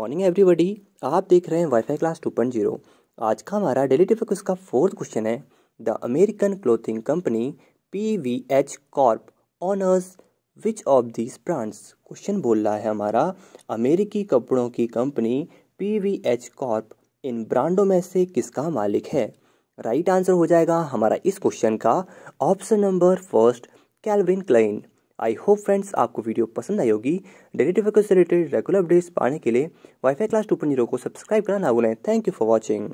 morning everybody आप देख रहे हैं wifi class two point zero आज का हमारा डेली टिफिक उसका फोर्थ क्वेश्चन है the American clothing company P V H corp owners which of these brands question बोल रहा है हमारा अमेरिकी कपड़ों की कंपनी पी वी एच कॉर्प इन ब्रांडों में से किसका मालिक है राइट right आंसर हो जाएगा हमारा इस क्वेश्चन का option number first Calvin Klein I hope friends आपको वीडियो पसंद आई होगी डेली टिफिक से रिलेटेड रेगुलर अपडेट्स पाने के लिए वाईफाई क्लास टू को सब्सक्राइब करना ना भूलें थैंक यू फॉर वॉचिंग